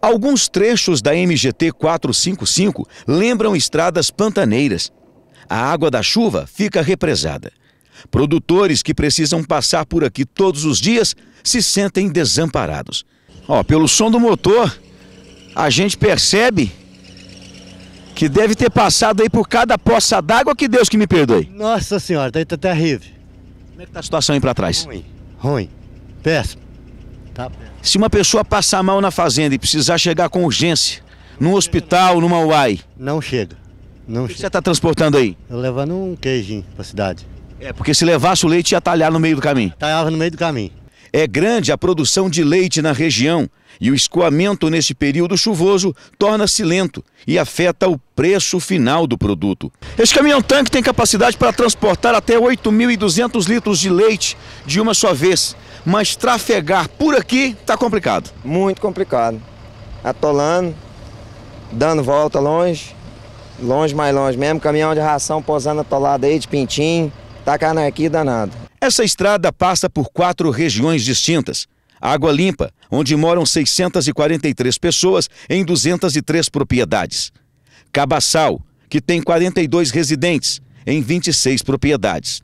Alguns trechos da MGT 455 lembram estradas pantaneiras. A água da chuva fica represada. Produtores que precisam passar por aqui todos os dias se sentem desamparados. Ó, pelo som do motor, a gente percebe que deve ter passado aí por cada poça d'água, que Deus que me perdoe. Nossa senhora, tá, tá terrível. Como é que tá a situação aí para trás? Ruim, ruim, péssimo. Tá. Se uma pessoa passar mal na fazenda e precisar chegar com urgência, num hospital, numa UAI? Não chega. Não o que chega. você está transportando aí? Eu levando um queijinho para a cidade. É, porque se levasse o leite ia talhar no meio do caminho. Talhava no meio do caminho. É grande a produção de leite na região e o escoamento nesse período chuvoso torna-se lento e afeta o preço final do produto. Esse caminhão-tanque tem capacidade para transportar até 8.200 litros de leite de uma só vez mas trafegar por aqui está complicado. Muito complicado. Atolando, dando volta longe, longe mais longe mesmo, caminhão de ração posando atolado aí de pintinho, tá aqui danado. Essa estrada passa por quatro regiões distintas. Água Limpa, onde moram 643 pessoas em 203 propriedades. Cabaçal, que tem 42 residentes em 26 propriedades.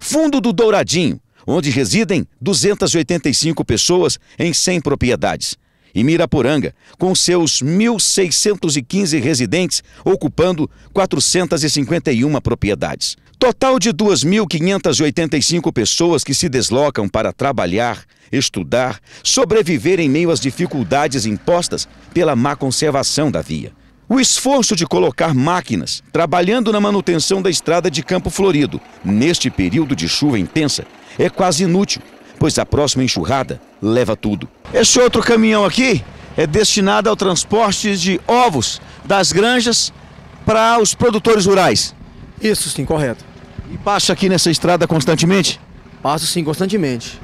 Fundo do Douradinho, onde residem 285 pessoas em 100 propriedades, e Miraporanga, com seus 1.615 residentes, ocupando 451 propriedades. Total de 2.585 pessoas que se deslocam para trabalhar, estudar, sobreviver em meio às dificuldades impostas pela má conservação da via. O esforço de colocar máquinas trabalhando na manutenção da estrada de Campo Florido, neste período de chuva intensa, é quase inútil, pois a próxima enxurrada leva tudo. Esse outro caminhão aqui é destinado ao transporte de ovos das granjas para os produtores rurais. Isso sim, correto. E passa aqui nessa estrada constantemente? Passo sim, constantemente.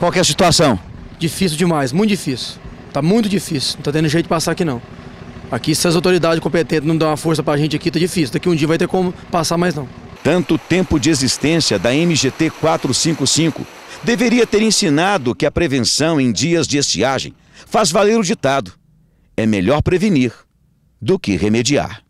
Qual é a situação? Difícil demais, muito difícil. Tá muito difícil, não tá tendo jeito de passar aqui não. Aqui, se as autoridades competentes não dão uma força para a gente aqui, tá difícil. Daqui um dia vai ter como passar mais não. Tanto tempo de existência da MGT 455 deveria ter ensinado que a prevenção em dias de estiagem faz valer o ditado: é melhor prevenir do que remediar.